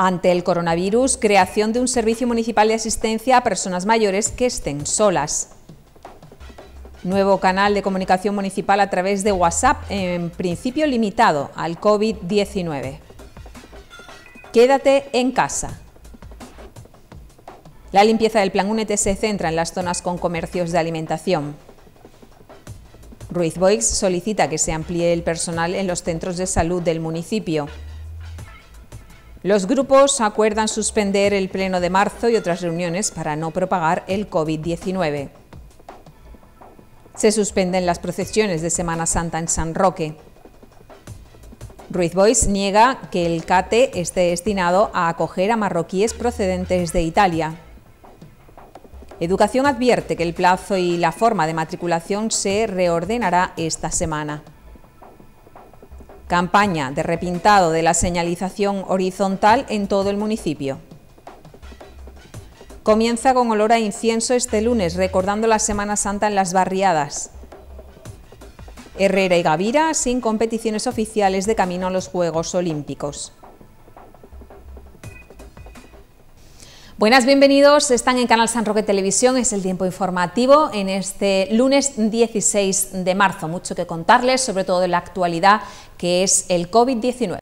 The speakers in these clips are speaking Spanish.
ante el coronavirus, creación de un servicio municipal de asistencia a personas mayores que estén solas. Nuevo canal de comunicación municipal a través de WhatsApp, en principio limitado al COVID-19. Quédate en casa. La limpieza del Plan únete se centra en las zonas con comercios de alimentación. Ruiz Boix solicita que se amplíe el personal en los centros de salud del municipio. Los grupos acuerdan suspender el pleno de marzo y otras reuniones para no propagar el COVID-19. Se suspenden las procesiones de Semana Santa en San Roque. Ruiz Boyce niega que el CATE esté destinado a acoger a marroquíes procedentes de Italia. Educación advierte que el plazo y la forma de matriculación se reordenará esta semana. Campaña de repintado de la señalización horizontal en todo el municipio. Comienza con olor a incienso este lunes, recordando la Semana Santa en las barriadas. Herrera y Gavira sin competiciones oficiales de camino a los Juegos Olímpicos. Buenas, bienvenidos. Están en Canal San Roque Televisión, es el tiempo informativo en este lunes 16 de marzo. Mucho que contarles, sobre todo de la actualidad que es el COVID-19.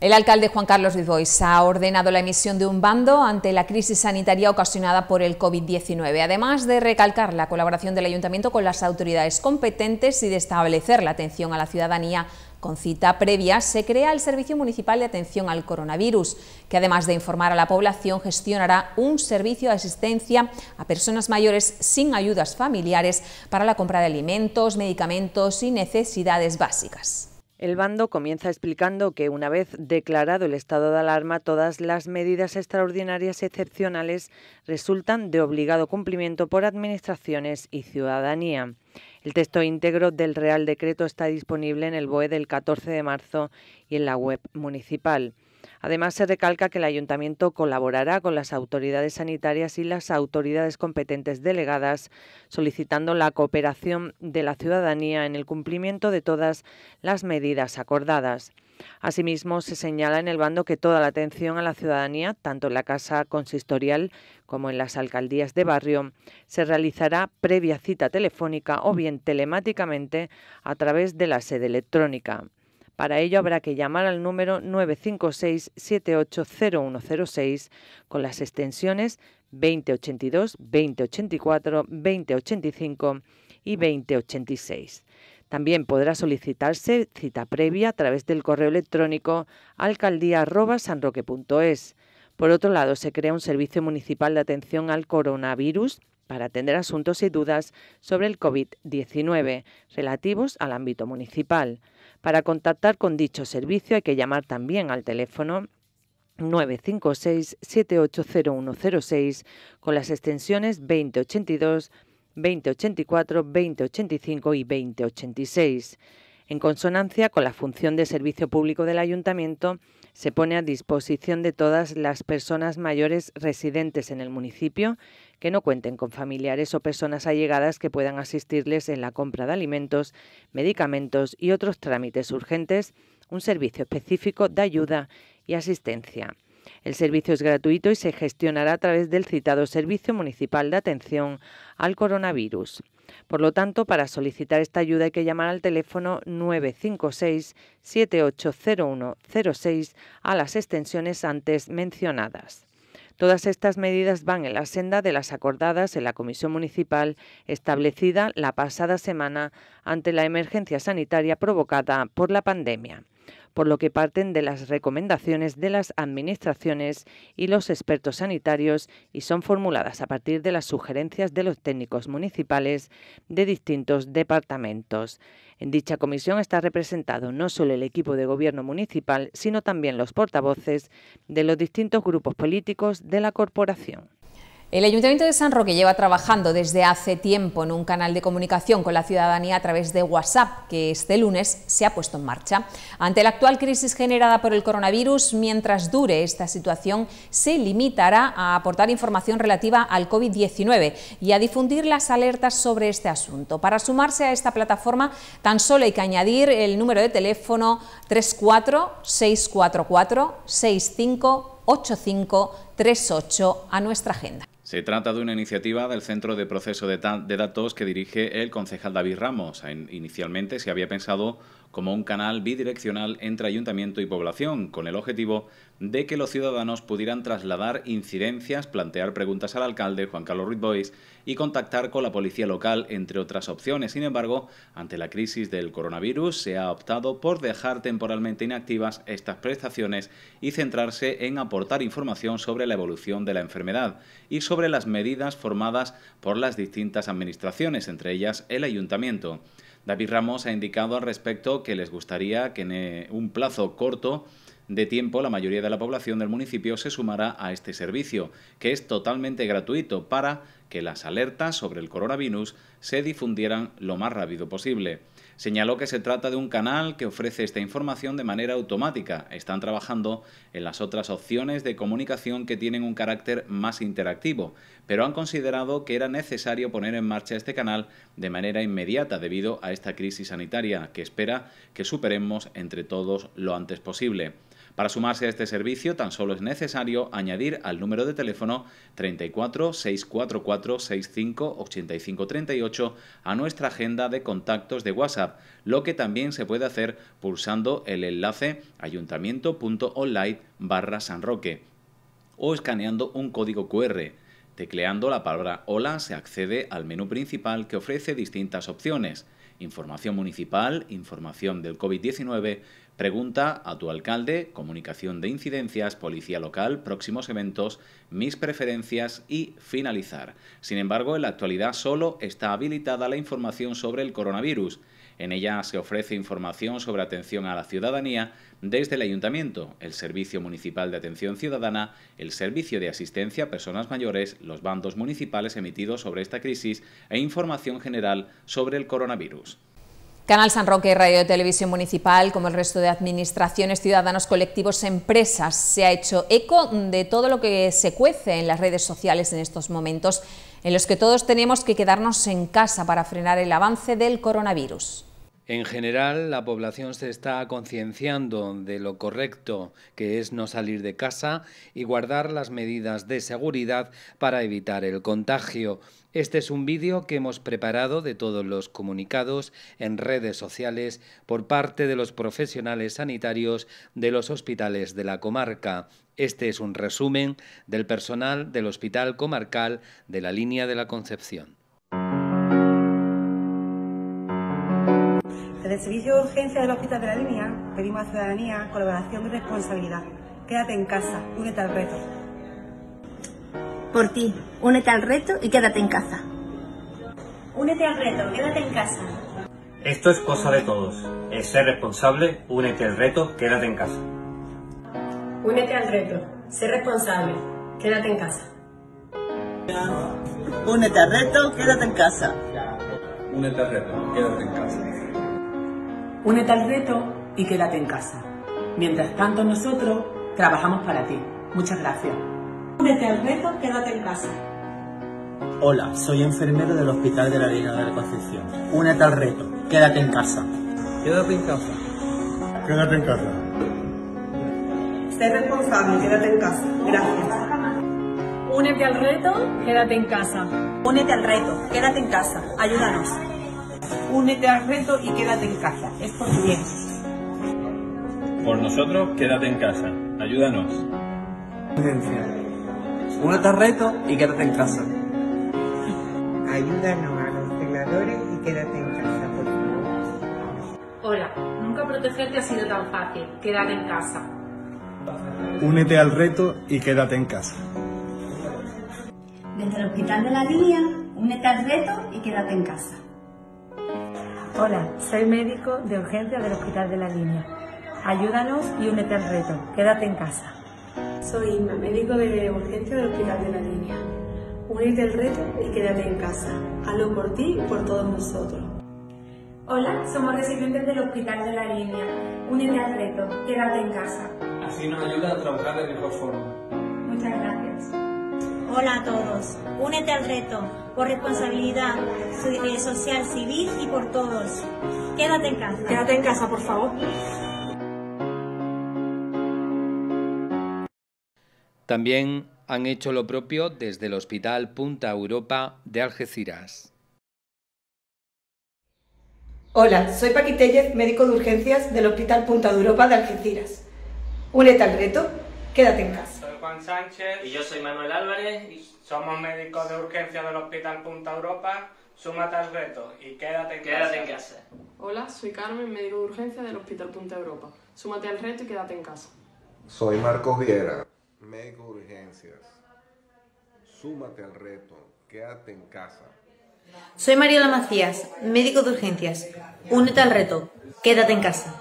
El alcalde Juan Carlos Rizois ha ordenado la emisión de un bando ante la crisis sanitaria ocasionada por el COVID-19, además de recalcar la colaboración del ayuntamiento con las autoridades competentes y de establecer la atención a la ciudadanía con cita previa, se crea el Servicio Municipal de Atención al Coronavirus, que además de informar a la población, gestionará un servicio de asistencia a personas mayores sin ayudas familiares para la compra de alimentos, medicamentos y necesidades básicas. El bando comienza explicando que una vez declarado el estado de alarma, todas las medidas extraordinarias excepcionales resultan de obligado cumplimiento por administraciones y ciudadanía. El texto íntegro del Real Decreto está disponible en el BOE del 14 de marzo y en la web municipal. Además, se recalca que el ayuntamiento colaborará con las autoridades sanitarias y las autoridades competentes delegadas, solicitando la cooperación de la ciudadanía en el cumplimiento de todas las medidas acordadas. Asimismo, se señala en el bando que toda la atención a la ciudadanía, tanto en la Casa Consistorial como en las alcaldías de barrio, se realizará previa cita telefónica o bien telemáticamente a través de la sede electrónica. Para ello habrá que llamar al número 956-780106 con las extensiones 2082, 2084, 2085 y 2086. También podrá solicitarse cita previa a través del correo electrónico alcaldía.sanroque.es. Por otro lado, se crea un servicio municipal de atención al coronavirus para atender asuntos y dudas sobre el COVID-19 relativos al ámbito municipal. Para contactar con dicho servicio hay que llamar también al teléfono 956-780106 con las extensiones 2082, 2084, 2085 y 2086. En consonancia con la función de servicio público del ayuntamiento, se pone a disposición de todas las personas mayores residentes en el municipio que no cuenten con familiares o personas allegadas que puedan asistirles en la compra de alimentos, medicamentos y otros trámites urgentes, un servicio específico de ayuda y asistencia. El servicio es gratuito y se gestionará a través del citado Servicio Municipal de Atención al Coronavirus. Por lo tanto, para solicitar esta ayuda hay que llamar al teléfono 956-780106 a las extensiones antes mencionadas. Todas estas medidas van en la senda de las acordadas en la Comisión Municipal establecida la pasada semana ante la emergencia sanitaria provocada por la pandemia por lo que parten de las recomendaciones de las administraciones y los expertos sanitarios y son formuladas a partir de las sugerencias de los técnicos municipales de distintos departamentos. En dicha comisión está representado no solo el equipo de gobierno municipal, sino también los portavoces de los distintos grupos políticos de la corporación. El Ayuntamiento de San Roque lleva trabajando desde hace tiempo en un canal de comunicación con la ciudadanía a través de WhatsApp, que este lunes se ha puesto en marcha. Ante la actual crisis generada por el coronavirus, mientras dure esta situación, se limitará a aportar información relativa al COVID-19 y a difundir las alertas sobre este asunto. Para sumarse a esta plataforma, tan solo hay que añadir el número de teléfono 34644658538 a nuestra agenda. Se trata de una iniciativa del Centro de Proceso de, Datos que dirige el concejal David Ramos. Inicialmente se había pensado como un canal bidireccional entre ayuntamiento y población, con el objetivo de que los ciudadanos pudieran trasladar incidencias, plantear preguntas al alcalde Juan Carlos Ruiz Bois y contactar con la policía local, entre otras opciones. Sin embargo, ante la crisis del coronavirus, se ha optado por dejar temporalmente inactivas estas prestaciones y centrarse en aportar información sobre la evolución de la enfermedad y sobre las medidas formadas por las distintas administraciones, entre ellas el ayuntamiento. David Ramos ha indicado al respecto que les gustaría que en eh, un plazo corto de tiempo la mayoría de la población del municipio se sumara a este servicio, que es totalmente gratuito para que las alertas sobre el coronavirus se difundieran lo más rápido posible. Señaló que se trata de un canal que ofrece esta información de manera automática. Están trabajando en las otras opciones de comunicación que tienen un carácter más interactivo, pero han considerado que era necesario poner en marcha este canal de manera inmediata debido a esta crisis sanitaria que espera que superemos entre todos lo antes posible. Para sumarse a este servicio tan solo es necesario añadir al número de teléfono 34 644 65 85 38 a nuestra agenda de contactos de WhatsApp, lo que también se puede hacer pulsando el enlace ayuntamiento.online barra San Roque o escaneando un código QR. Tecleando la palabra Hola se accede al menú principal que ofrece distintas opciones. Información municipal, información del COVID-19, Pregunta a tu alcalde, comunicación de incidencias, policía local, próximos eventos, mis preferencias y finalizar. Sin embargo, en la actualidad solo está habilitada la información sobre el coronavirus. En ella se ofrece información sobre atención a la ciudadanía desde el ayuntamiento, el Servicio Municipal de Atención Ciudadana, el Servicio de Asistencia a Personas Mayores, los bandos municipales emitidos sobre esta crisis e información general sobre el coronavirus. Canal San Roque, Radio de Televisión Municipal, como el resto de administraciones, ciudadanos, colectivos, empresas, se ha hecho eco de todo lo que se cuece en las redes sociales en estos momentos, en los que todos tenemos que quedarnos en casa para frenar el avance del coronavirus. En general, la población se está concienciando de lo correcto que es no salir de casa y guardar las medidas de seguridad para evitar el contagio. Este es un vídeo que hemos preparado de todos los comunicados en redes sociales por parte de los profesionales sanitarios de los hospitales de la comarca. Este es un resumen del personal del Hospital Comarcal de la Línea de la Concepción. Desde el Servicio de Urgencia del Hospital de la Línea pedimos a la ciudadanía colaboración y responsabilidad. Quédate en casa, únete al reto. Por ti, únete al reto y quédate en casa. Únete al reto, quédate en casa. Esto es cosa de todos. Es ser responsable, únete al reto, quédate en casa. Únete al reto, ser responsable, quédate en casa. Únete al reto, quédate en casa. Únete al reto, quédate en casa. Únete al reto y quédate en casa. Mientras tanto nosotros trabajamos para ti. Muchas gracias. Únete al reto, quédate en casa. Hola, soy enfermero del Hospital de la Liga de la Concepción. Únete al reto, quédate en casa. Quédate en casa. Quédate en casa. Sé responsable, quédate en casa. Gracias. Únete al reto, quédate en casa. Únete al reto, quédate en casa. Ayúdanos. Únete al reto y quédate en casa. Es por tu bien. Por nosotros, quédate en casa. Ayúdanos. Únete al reto y quédate en casa. Ayúdanos a los celadores y quédate en casa, Hola, nunca protegerte ha sido tan fácil. Quédate en casa. Únete al reto y quédate en casa. Desde el Hospital de la Línea, únete al reto y quédate en casa. Hola, soy médico de urgencia del Hospital de la Línea. Ayúdanos y únete al reto. Quédate en casa. Soy Inma, médico de urgencia del Hospital de la Línea. Únete al reto y quédate en casa. Hazlo por ti y por todos nosotros. Hola, somos residentes del Hospital de la Línea. Únete al reto, quédate en casa. Así nos ayuda a trabajar de mejor forma. Muchas gracias. Hola a todos, únete al reto, por responsabilidad eh, social, civil y por todos. Quédate en casa. Quédate en casa, por favor. También han hecho lo propio desde el Hospital Punta Europa de Algeciras. Hola, soy Paqui médico de urgencias del Hospital Punta Europa de Algeciras. Únete al reto, quédate en casa. Soy Juan Sánchez. Y yo soy Manuel Álvarez. Y... Somos médicos de urgencias del Hospital Punta Europa. Súmate al reto y quédate en casa. en casa. Hola, soy Carmen, médico de urgencias del Hospital Punta Europa. Súmate al reto y quédate en casa. Soy Marcos Viera, médico de urgencias. Súmate al reto, quédate en casa. Soy Mariela Macías, médico de urgencias. Únete al reto, quédate en casa.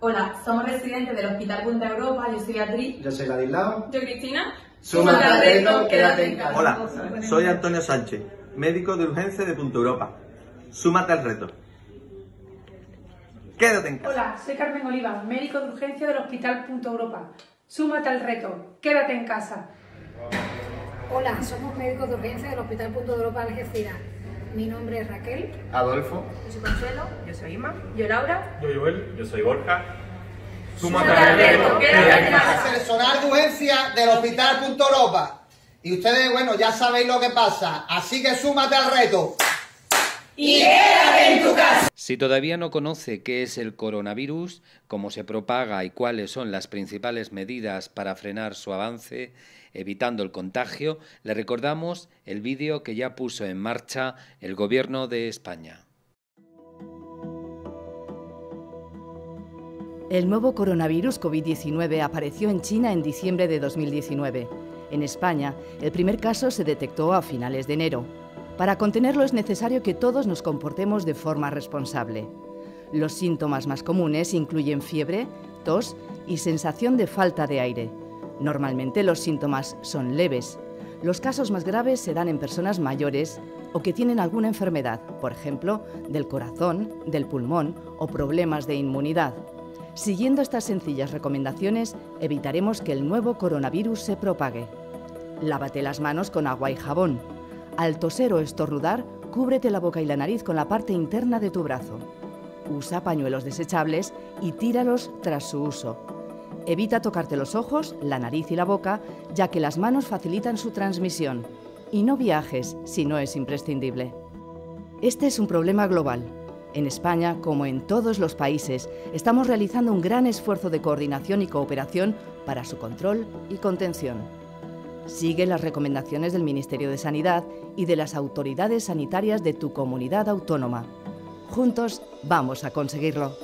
Hola, somos residentes del Hospital Punta Europa. Yo soy Beatriz. Yo soy Ladislao. Yo Cristina. Súmate al reto, quédate en casa. Hola, soy Antonio Sánchez, médico de urgencias de Punta Europa. Súmate al reto. Quédate en casa. Hola, soy Carmen Oliva, médico de urgencia del Hospital Punto Europa. Súmate al reto, quédate en casa. Hola, somos médicos de urgencia del Hospital Punto de Europa Algeciras. Mi nombre es Raquel. Adolfo. Yo soy Consuelo. Yo soy Ima. Yo Laura. Yo Joel. Yo soy Borja. Súmate al reto, quédate en casa. Personal de urgencia del Hospital Punto Europa. Y ustedes, bueno, ya sabéis lo que pasa. Así que súmate al reto en Si todavía no conoce qué es el coronavirus, cómo se propaga y cuáles son las principales medidas para frenar su avance, evitando el contagio, le recordamos el vídeo que ya puso en marcha el Gobierno de España. El nuevo coronavirus COVID-19 apareció en China en diciembre de 2019. En España, el primer caso se detectó a finales de enero. Para contenerlo es necesario que todos nos comportemos de forma responsable. Los síntomas más comunes incluyen fiebre, tos y sensación de falta de aire. Normalmente los síntomas son leves. Los casos más graves se dan en personas mayores o que tienen alguna enfermedad, por ejemplo, del corazón, del pulmón o problemas de inmunidad. Siguiendo estas sencillas recomendaciones, evitaremos que el nuevo coronavirus se propague. Lávate las manos con agua y jabón. Al toser o estornudar, cúbrete la boca y la nariz con la parte interna de tu brazo. Usa pañuelos desechables y tíralos tras su uso. Evita tocarte los ojos, la nariz y la boca, ya que las manos facilitan su transmisión. Y no viajes si no es imprescindible. Este es un problema global. En España, como en todos los países, estamos realizando un gran esfuerzo de coordinación y cooperación para su control y contención. Sigue las recomendaciones del Ministerio de Sanidad y de las autoridades sanitarias de tu comunidad autónoma. Juntos vamos a conseguirlo.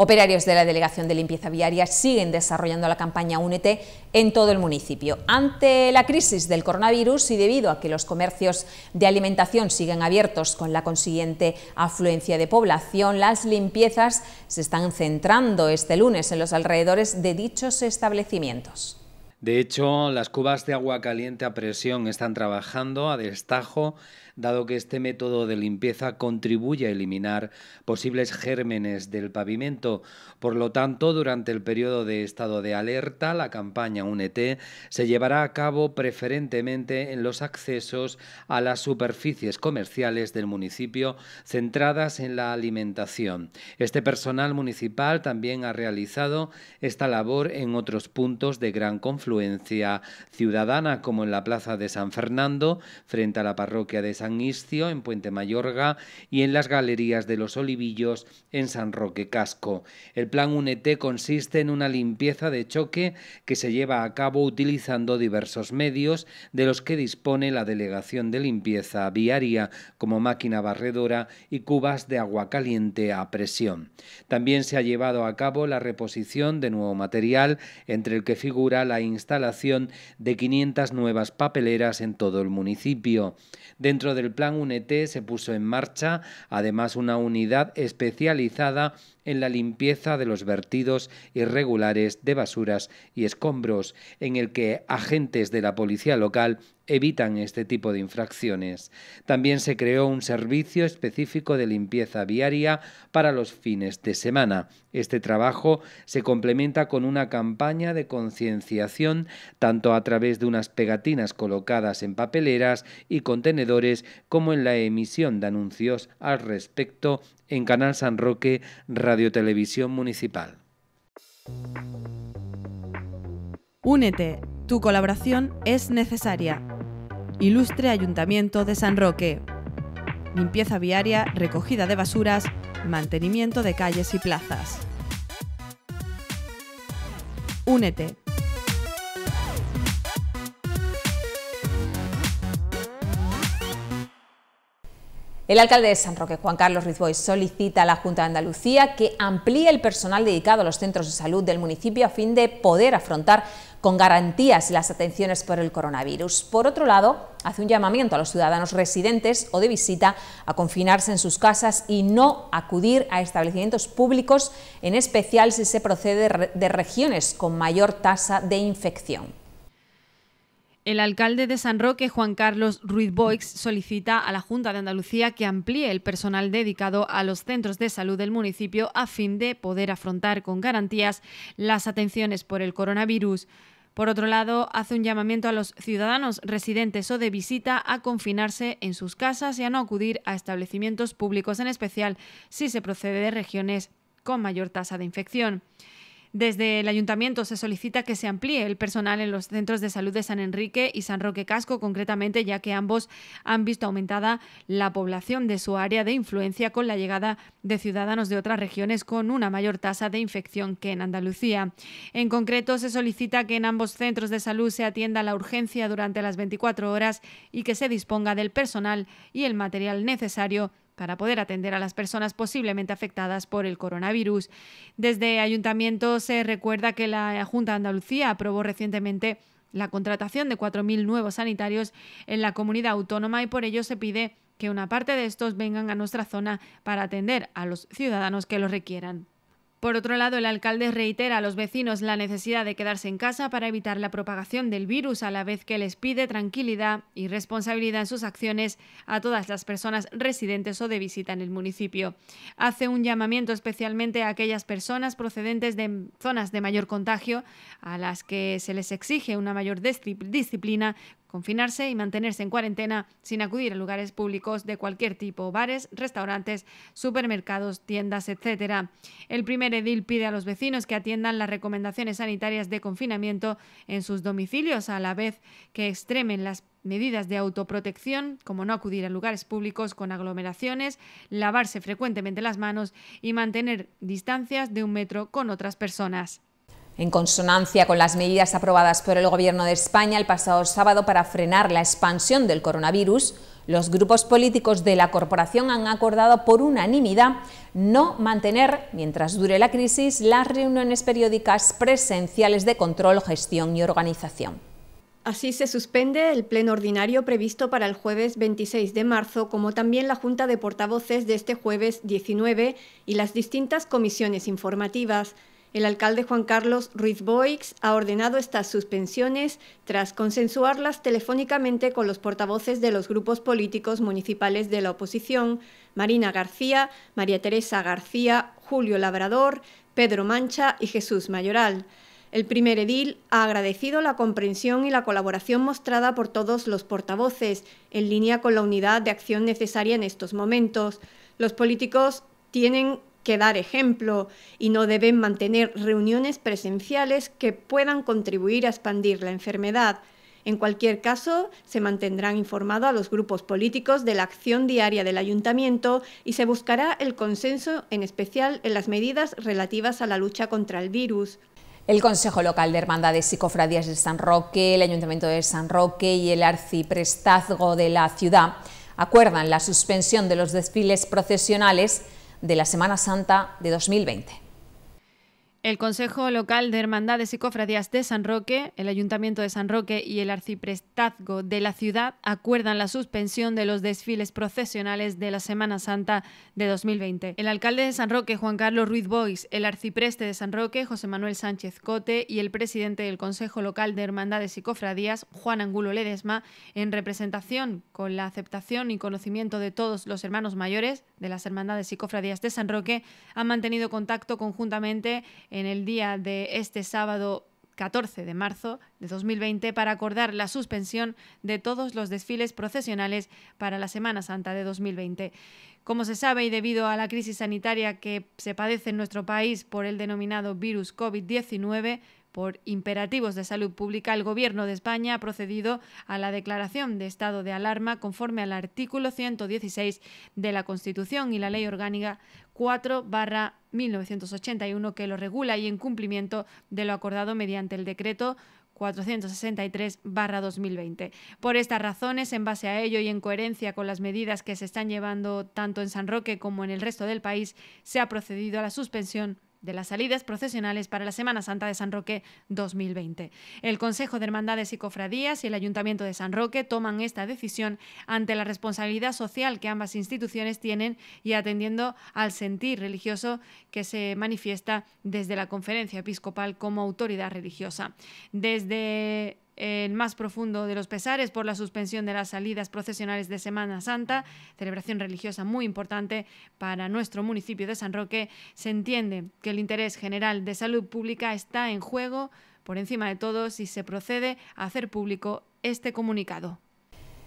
Operarios de la Delegación de Limpieza Viaria siguen desarrollando la campaña Únete en todo el municipio. Ante la crisis del coronavirus y debido a que los comercios de alimentación siguen abiertos con la consiguiente afluencia de población, las limpiezas se están centrando este lunes en los alrededores de dichos establecimientos. De hecho, las cubas de agua caliente a presión están trabajando a destajo dado que este método de limpieza contribuye a eliminar posibles gérmenes del pavimento. Por lo tanto, durante el periodo de estado de alerta, la campaña UNET se llevará a cabo preferentemente en los accesos a las superficies comerciales del municipio centradas en la alimentación. Este personal municipal también ha realizado esta labor en otros puntos de gran confluencia ciudadana, como en la Plaza de San Fernando, frente a la parroquia de San en Puente Mayorga, y en las Galerías de los Olivillos, en San Roque Casco. El plan UNET consiste en una limpieza de choque que se lleva a cabo utilizando diversos medios de los que dispone la Delegación de Limpieza Viaria, como máquina barredora y cubas de agua caliente a presión. También se ha llevado a cabo la reposición de nuevo material, entre el que figura la instalación de 500 nuevas papeleras en todo el municipio. Dentro de el Plan UNET se puso en marcha además una unidad especializada en la limpieza de los vertidos irregulares de basuras y escombros, en el que agentes de la policía local evitan este tipo de infracciones. También se creó un servicio específico de limpieza viaria para los fines de semana. Este trabajo se complementa con una campaña de concienciación tanto a través de unas pegatinas colocadas en papeleras y contenedores como en la emisión de anuncios al respecto en Canal San Roque, Radio Televisión Municipal. Únete, tu colaboración es necesaria. Ilustre Ayuntamiento de San Roque. Limpieza viaria, recogida de basuras, mantenimiento de calles y plazas. Únete. El alcalde de San Roque, Juan Carlos Rizboy, solicita a la Junta de Andalucía que amplíe el personal dedicado a los centros de salud del municipio a fin de poder afrontar con garantías las atenciones por el coronavirus. Por otro lado, hace un llamamiento a los ciudadanos residentes o de visita a confinarse en sus casas y no acudir a establecimientos públicos, en especial si se procede de regiones con mayor tasa de infección. El alcalde de San Roque, Juan Carlos Ruiz Boix, solicita a la Junta de Andalucía que amplíe el personal dedicado a los centros de salud del municipio a fin de poder afrontar con garantías las atenciones por el coronavirus. Por otro lado, hace un llamamiento a los ciudadanos residentes o de visita a confinarse en sus casas y a no acudir a establecimientos públicos, en especial si se procede de regiones con mayor tasa de infección. Desde el ayuntamiento se solicita que se amplíe el personal en los centros de salud de San Enrique y San Roque Casco, concretamente, ya que ambos han visto aumentada la población de su área de influencia con la llegada de ciudadanos de otras regiones con una mayor tasa de infección que en Andalucía. En concreto, se solicita que en ambos centros de salud se atienda la urgencia durante las 24 horas y que se disponga del personal y el material necesario para poder atender a las personas posiblemente afectadas por el coronavirus. Desde Ayuntamiento se recuerda que la Junta de Andalucía aprobó recientemente la contratación de 4.000 nuevos sanitarios en la comunidad autónoma y por ello se pide que una parte de estos vengan a nuestra zona para atender a los ciudadanos que lo requieran. Por otro lado, el alcalde reitera a los vecinos la necesidad de quedarse en casa para evitar la propagación del virus, a la vez que les pide tranquilidad y responsabilidad en sus acciones a todas las personas residentes o de visita en el municipio. Hace un llamamiento especialmente a aquellas personas procedentes de zonas de mayor contagio, a las que se les exige una mayor disciplina, confinarse y mantenerse en cuarentena sin acudir a lugares públicos de cualquier tipo, bares, restaurantes, supermercados, tiendas, etc. El primer primer edil pide a los vecinos que atiendan las recomendaciones sanitarias de confinamiento en sus domicilios, a la vez que extremen las medidas de autoprotección, como no acudir a lugares públicos con aglomeraciones, lavarse frecuentemente las manos y mantener distancias de un metro con otras personas. En consonancia con las medidas aprobadas por el Gobierno de España el pasado sábado para frenar la expansión del coronavirus, los grupos políticos de la corporación han acordado por unanimidad no mantener, mientras dure la crisis, las reuniones periódicas presenciales de control, gestión y organización. Así se suspende el pleno ordinario previsto para el jueves 26 de marzo, como también la Junta de Portavoces de este jueves 19 y las distintas comisiones informativas. El alcalde Juan Carlos Ruiz Boix ha ordenado estas suspensiones tras consensuarlas telefónicamente con los portavoces de los grupos políticos municipales de la oposición, Marina García, María Teresa García, Julio Labrador, Pedro Mancha y Jesús Mayoral. El primer edil ha agradecido la comprensión y la colaboración mostrada por todos los portavoces, en línea con la unidad de acción necesaria en estos momentos. Los políticos tienen dar ejemplo y no deben mantener reuniones presenciales que puedan contribuir a expandir la enfermedad. En cualquier caso, se mantendrán informados a los grupos políticos de la acción diaria del ayuntamiento y se buscará el consenso, en especial en las medidas relativas a la lucha contra el virus. El Consejo Local de Hermandades y Cofradías de San Roque, el Ayuntamiento de San Roque y el Arciprestazgo de la ciudad acuerdan la suspensión de los desfiles procesionales de la Semana Santa de 2020. El Consejo Local de Hermandades y Cofradías de San Roque, el Ayuntamiento de San Roque y el Arciprestazgo de la ciudad acuerdan la suspensión de los desfiles procesionales de la Semana Santa de 2020. El alcalde de San Roque, Juan Carlos Ruiz Bois, el arcipreste de San Roque, José Manuel Sánchez Cote y el presidente del Consejo Local de Hermandades y Cofradías, Juan Angulo Ledesma, en representación con la aceptación y conocimiento de todos los hermanos mayores de las Hermandades y Cofradías de San Roque, han mantenido contacto conjuntamente en el día de este sábado 14 de marzo de 2020 para acordar la suspensión de todos los desfiles procesionales para la Semana Santa de 2020. Como se sabe y debido a la crisis sanitaria que se padece en nuestro país por el denominado virus COVID-19, por imperativos de salud pública, el Gobierno de España ha procedido a la declaración de estado de alarma conforme al artículo 116 de la Constitución y la Ley Orgánica 4 1981 que lo regula y en cumplimiento de lo acordado mediante el decreto 463-2020. Por estas razones, en base a ello y en coherencia con las medidas que se están llevando tanto en San Roque como en el resto del país, se ha procedido a la suspensión de las salidas procesionales para la Semana Santa de San Roque 2020. El Consejo de Hermandades y Cofradías y el Ayuntamiento de San Roque toman esta decisión ante la responsabilidad social que ambas instituciones tienen y atendiendo al sentir religioso que se manifiesta desde la Conferencia Episcopal como autoridad religiosa. Desde el más profundo de los pesares por la suspensión de las salidas procesionales de Semana Santa, celebración religiosa muy importante para nuestro municipio de San Roque, se entiende que el interés general de salud pública está en juego por encima de todo ...y se procede a hacer público este comunicado.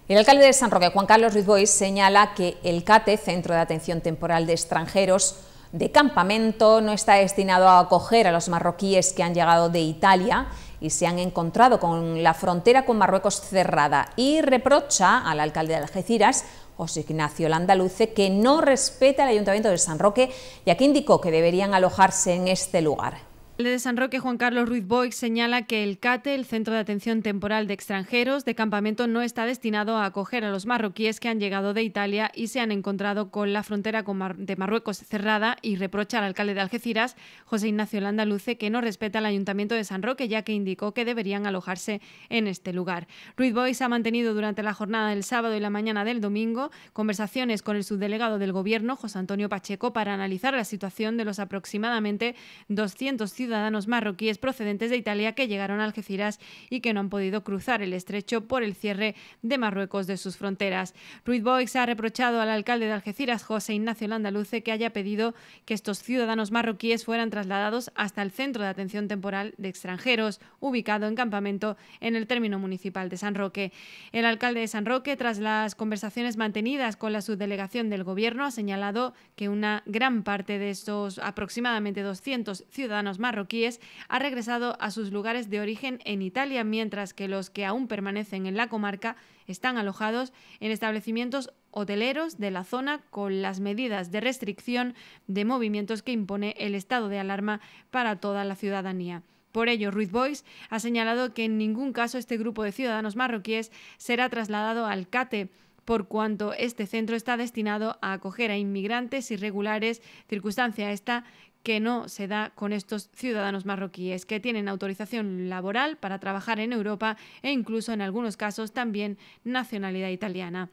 El alcalde de San Roque, Juan Carlos Ruiz Bois, señala que el CATE, Centro de Atención Temporal de Extranjeros, de campamento no está destinado a acoger a los marroquíes que han llegado de Italia y se han encontrado con la frontera con Marruecos cerrada y reprocha al alcalde de Algeciras José Ignacio Landaluce, que no respeta el Ayuntamiento de San Roque, ya que indicó que deberían alojarse en este lugar alcalde de San Roque, Juan Carlos Ruiz Boix, señala que el CATE, el Centro de Atención Temporal de Extranjeros de Campamento, no está destinado a acoger a los marroquíes que han llegado de Italia y se han encontrado con la frontera de Marruecos cerrada y reprocha al alcalde de Algeciras, José Ignacio Landaluce, que no respeta al Ayuntamiento de San Roque, ya que indicó que deberían alojarse en este lugar. Ruiz Boix ha mantenido durante la jornada del sábado y la mañana del domingo conversaciones con el subdelegado del Gobierno, José Antonio Pacheco, para analizar la situación de los aproximadamente 200 ciudadanos ciudadanos marroquíes procedentes de Italia que llegaron a Algeciras y que no han podido cruzar el estrecho por el cierre de Marruecos de sus fronteras. Ruiz Boix ha reprochado al alcalde de Algeciras, José Ignacio Landaluce, que haya pedido que estos ciudadanos marroquíes fueran trasladados hasta el centro de atención temporal de extranjeros, ubicado en campamento en el término municipal de San Roque. El alcalde de San Roque, tras las conversaciones mantenidas con la subdelegación del Gobierno, ha señalado que una gran parte de estos aproximadamente 200 ciudadanos marroquíes marroquíes ha regresado a sus lugares de origen en Italia, mientras que los que aún permanecen en la comarca están alojados en establecimientos hoteleros de la zona con las medidas de restricción de movimientos que impone el estado de alarma para toda la ciudadanía. Por ello, Ruiz Boyce ha señalado que en ningún caso este grupo de ciudadanos marroquíes será trasladado al CATE, por cuanto este centro está destinado a acoger a inmigrantes irregulares, circunstancia esta que no se da con estos ciudadanos marroquíes que tienen autorización laboral para trabajar en Europa e incluso en algunos casos también nacionalidad italiana.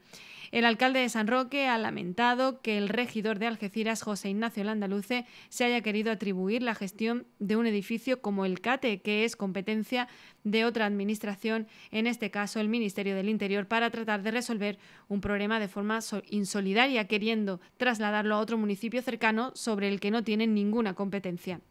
El alcalde de San Roque ha lamentado que el regidor de Algeciras, José Ignacio Landaluce, se haya querido atribuir la gestión de un edificio como el CATE, que es competencia de otra administración, en este caso el Ministerio del Interior, para tratar de resolver un problema de forma insolidaria, queriendo trasladarlo a otro municipio cercano sobre el que no tienen ningún una competencia.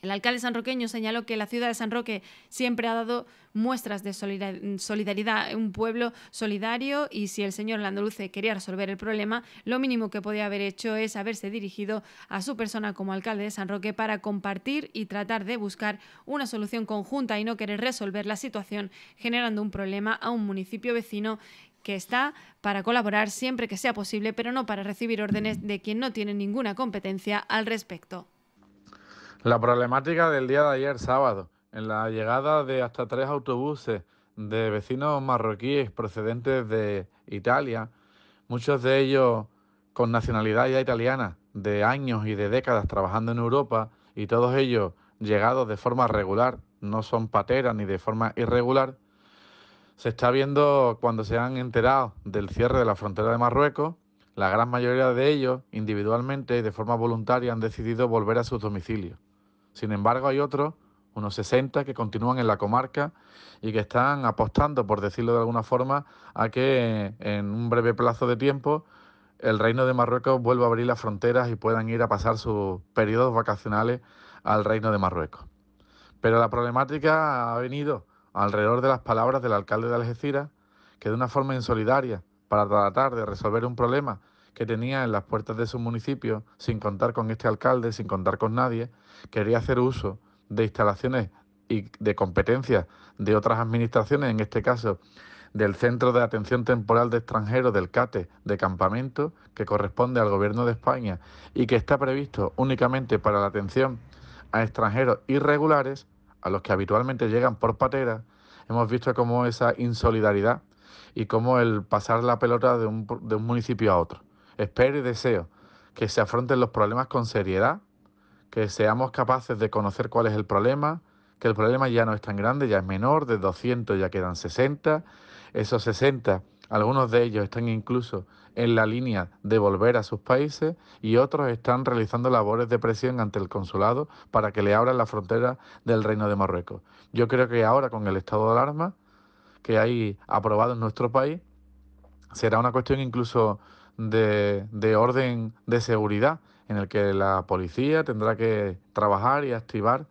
El alcalde sanroqueño señaló que la ciudad de San Roque siempre ha dado muestras de solidaridad, un pueblo solidario y si el señor Landoluce quería resolver el problema, lo mínimo que podía haber hecho es haberse dirigido a su persona como alcalde de San Roque para compartir y tratar de buscar una solución conjunta y no querer resolver la situación generando un problema a un municipio vecino que está para colaborar siempre que sea posible, pero no para recibir órdenes de quien no tiene ninguna competencia al respecto. La problemática del día de ayer sábado, en la llegada de hasta tres autobuses de vecinos marroquíes procedentes de Italia, muchos de ellos con nacionalidad ya italiana, de años y de décadas trabajando en Europa, y todos ellos llegados de forma regular, no son pateras ni de forma irregular, se está viendo cuando se han enterado del cierre de la frontera de Marruecos, la gran mayoría de ellos, individualmente y de forma voluntaria, han decidido volver a sus domicilios. Sin embargo, hay otros, unos 60, que continúan en la comarca y que están apostando, por decirlo de alguna forma, a que en un breve plazo de tiempo el Reino de Marruecos vuelva a abrir las fronteras y puedan ir a pasar sus periodos vacacionales al Reino de Marruecos. Pero la problemática ha venido alrededor de las palabras del alcalde de Algeciras, que de una forma insolidaria, para tratar de resolver un problema que tenía en las puertas de su municipio, sin contar con este alcalde, sin contar con nadie, quería hacer uso de instalaciones y de competencias de otras administraciones, en este caso del Centro de Atención Temporal de Extranjeros del CATE de Campamento, que corresponde al Gobierno de España y que está previsto únicamente para la atención a extranjeros irregulares, a los que habitualmente llegan por patera, hemos visto cómo esa insolidaridad y cómo el pasar la pelota de un, de un municipio a otro. Espero y deseo que se afronten los problemas con seriedad, que seamos capaces de conocer cuál es el problema, que el problema ya no es tan grande, ya es menor, de 200 ya quedan 60, esos 60 algunos de ellos están incluso en la línea de volver a sus países y otros están realizando labores de presión ante el consulado para que le abran la frontera del Reino de Marruecos. Yo creo que ahora con el estado de alarma que hay aprobado en nuestro país, será una cuestión incluso de, orden de seguridad en el que la policía tendrá que trabajar y activar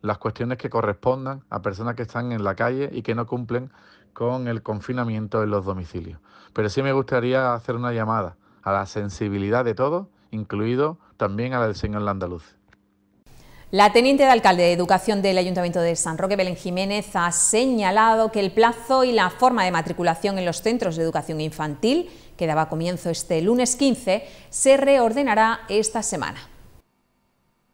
las cuestiones que correspondan a personas que están en la calle y que no cumplen con el confinamiento en los domicilios. Pero sí me gustaría hacer una llamada a la sensibilidad de todos, incluido también a la del señor Landaluz. La teniente de alcalde de Educación del Ayuntamiento de San Roque, Belén Jiménez, ha señalado que el plazo y la forma de matriculación en los centros de educación infantil, que daba comienzo este lunes 15, se reordenará esta semana.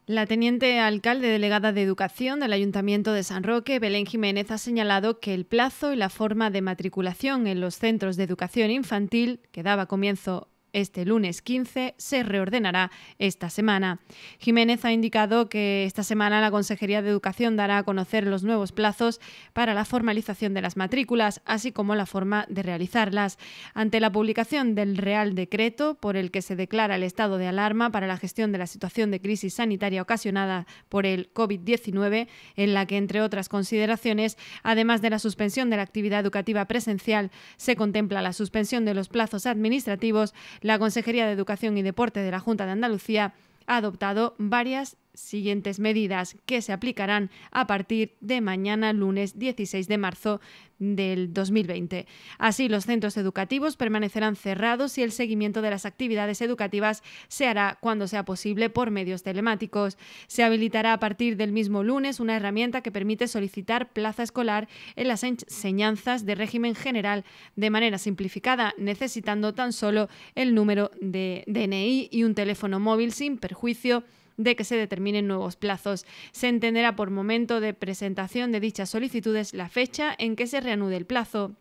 La teniente alcalde delegada de Educación del Ayuntamiento de San Roque, Belén Jiménez, ha señalado que el plazo y la forma de matriculación en los centros de educación infantil, que daba comienzo este lunes 15 se reordenará esta semana. Jiménez ha indicado que esta semana la Consejería de Educación dará a conocer los nuevos plazos para la formalización de las matrículas, así como la forma de realizarlas. Ante la publicación del Real Decreto, por el que se declara el estado de alarma para la gestión de la situación de crisis sanitaria ocasionada por el COVID-19, en la que, entre otras consideraciones, además de la suspensión de la actividad educativa presencial, se contempla la suspensión de los plazos administrativos, la Consejería de Educación y Deporte de la Junta de Andalucía ha adoptado varias siguientes medidas que se aplicarán a partir de mañana lunes 16 de marzo del 2020. Así, los centros educativos permanecerán cerrados y el seguimiento de las actividades educativas se hará cuando sea posible por medios telemáticos. Se habilitará a partir del mismo lunes una herramienta que permite solicitar plaza escolar en las enseñanzas de régimen general de manera simplificada, necesitando tan solo el número de DNI y un teléfono móvil sin perjuicio de que se determinen nuevos plazos. Se entenderá por momento de presentación de dichas solicitudes la fecha en que se reanude el plazo.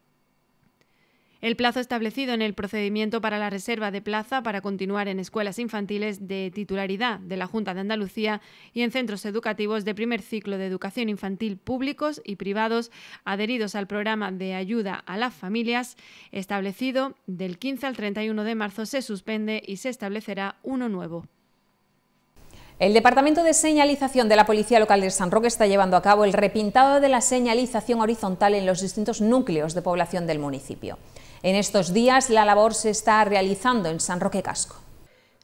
El plazo establecido en el procedimiento para la reserva de plaza para continuar en escuelas infantiles de titularidad de la Junta de Andalucía y en centros educativos de primer ciclo de educación infantil públicos y privados adheridos al programa de ayuda a las familias establecido del 15 al 31 de marzo se suspende y se establecerá uno nuevo. El Departamento de Señalización de la Policía Local de San Roque está llevando a cabo el repintado de la señalización horizontal en los distintos núcleos de población del municipio. En estos días la labor se está realizando en San Roque Casco.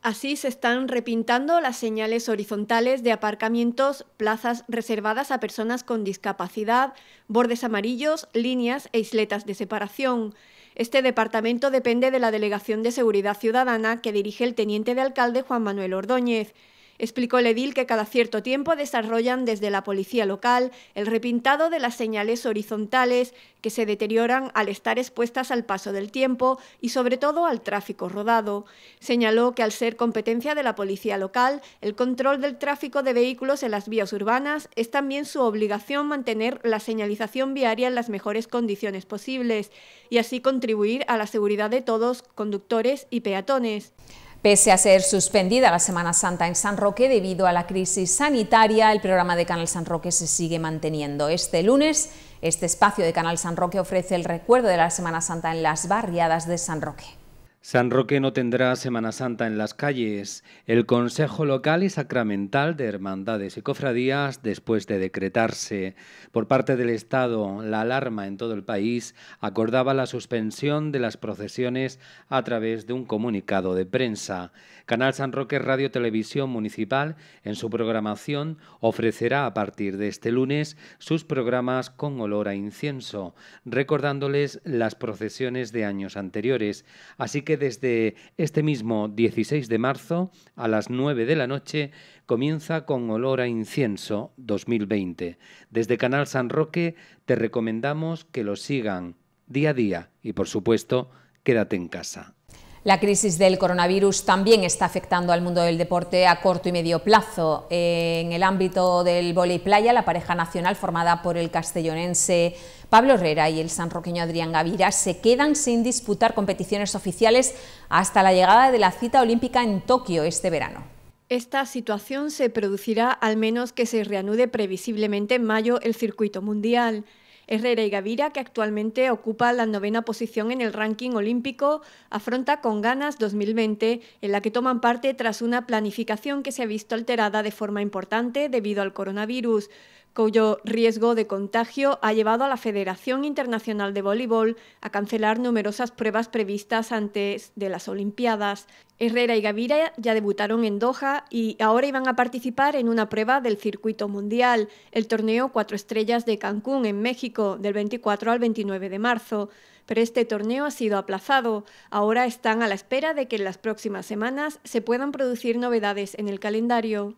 Así se están repintando las señales horizontales de aparcamientos, plazas reservadas a personas con discapacidad, bordes amarillos, líneas e isletas de separación. Este departamento depende de la Delegación de Seguridad Ciudadana que dirige el teniente de alcalde Juan Manuel Ordóñez. Explicó el edil que cada cierto tiempo desarrollan desde la policía local el repintado de las señales horizontales que se deterioran al estar expuestas al paso del tiempo y sobre todo al tráfico rodado. Señaló que al ser competencia de la policía local, el control del tráfico de vehículos en las vías urbanas es también su obligación mantener la señalización viaria en las mejores condiciones posibles y así contribuir a la seguridad de todos, conductores y peatones. Pese a ser suspendida la Semana Santa en San Roque debido a la crisis sanitaria, el programa de Canal San Roque se sigue manteniendo. Este lunes, este espacio de Canal San Roque ofrece el recuerdo de la Semana Santa en las barriadas de San Roque. San Roque no tendrá Semana Santa en las calles. El Consejo Local y Sacramental de Hermandades y Cofradías, después de decretarse por parte del Estado la alarma en todo el país, acordaba la suspensión de las procesiones a través de un comunicado de prensa. Canal San Roque Radio Televisión Municipal en su programación ofrecerá a partir de este lunes sus programas con olor a incienso, recordándoles las procesiones de años anteriores. Así que desde este mismo 16 de marzo a las 9 de la noche comienza con olor a incienso 2020. Desde Canal San Roque te recomendamos que lo sigan día a día y por supuesto quédate en casa. La crisis del coronavirus también está afectando al mundo del deporte a corto y medio plazo. En el ámbito del volei playa, la pareja nacional formada por el castellonense Pablo Herrera y el sanroqueño Adrián Gavira se quedan sin disputar competiciones oficiales hasta la llegada de la cita olímpica en Tokio este verano. Esta situación se producirá al menos que se reanude previsiblemente en mayo el circuito mundial. Herrera y Gavira, que actualmente ocupa la novena posición en el ranking olímpico, afronta con ganas 2020, en la que toman parte tras una planificación que se ha visto alterada de forma importante debido al coronavirus cuyo riesgo de contagio ha llevado a la Federación Internacional de Voleibol a cancelar numerosas pruebas previstas antes de las Olimpiadas. Herrera y Gavira ya debutaron en Doha y ahora iban a participar en una prueba del circuito mundial, el torneo Cuatro Estrellas de Cancún en México, del 24 al 29 de marzo pero este torneo ha sido aplazado. Ahora están a la espera de que en las próximas semanas se puedan producir novedades en el calendario.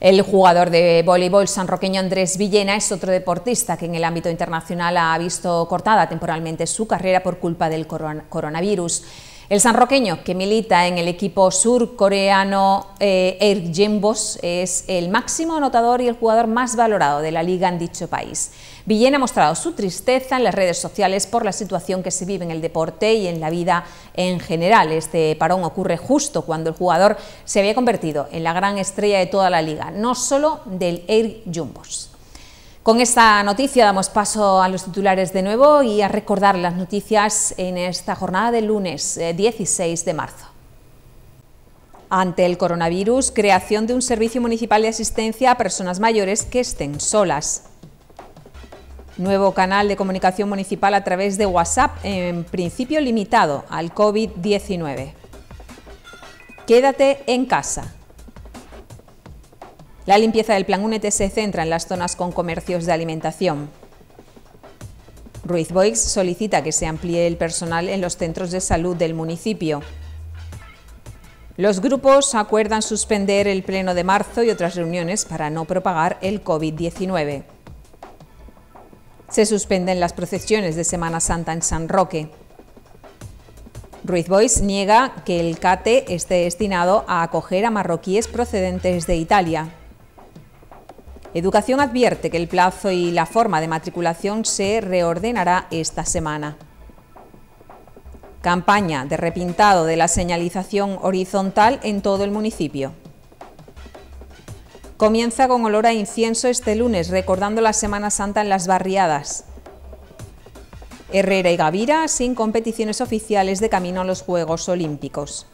El jugador de voleibol sanroqueño Andrés Villena es otro deportista que en el ámbito internacional ha visto cortada temporalmente su carrera por culpa del coronavirus. El sanroqueño, que milita en el equipo surcoreano Eric eh, Air es el máximo anotador y el jugador más valorado de la liga en dicho país. Villena ha mostrado su tristeza en las redes sociales por la situación que se vive en el deporte y en la vida en general. Este parón ocurre justo cuando el jugador se había convertido en la gran estrella de toda la liga, no solo del Air Jumbos. Con esta noticia damos paso a los titulares de nuevo y a recordar las noticias en esta jornada del lunes 16 eh, de marzo. Ante el coronavirus, creación de un servicio municipal de asistencia a personas mayores que estén solas. Nuevo canal de comunicación municipal a través de WhatsApp, en principio limitado al COVID-19. Quédate en casa. La limpieza del Plan UNET se centra en las zonas con comercios de alimentación. Ruiz Boix solicita que se amplíe el personal en los centros de salud del municipio. Los grupos acuerdan suspender el pleno de marzo y otras reuniones para no propagar el COVID-19. Se suspenden las procesiones de Semana Santa en San Roque. Ruiz Boix niega que el CATE esté destinado a acoger a marroquíes procedentes de Italia. Educación advierte que el plazo y la forma de matriculación se reordenará esta semana. Campaña de repintado de la señalización horizontal en todo el municipio. Comienza con olor a incienso este lunes, recordando la Semana Santa en las barriadas. Herrera y Gavira sin competiciones oficiales de camino a los Juegos Olímpicos.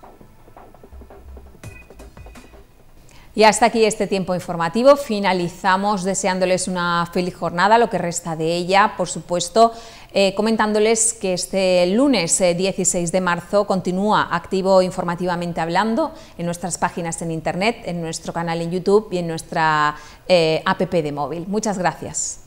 Y hasta aquí este tiempo informativo. Finalizamos deseándoles una feliz jornada, lo que resta de ella, por supuesto, eh, comentándoles que este lunes 16 eh, de marzo continúa activo informativamente hablando en nuestras páginas en Internet, en nuestro canal en YouTube y en nuestra eh, app de móvil. Muchas gracias.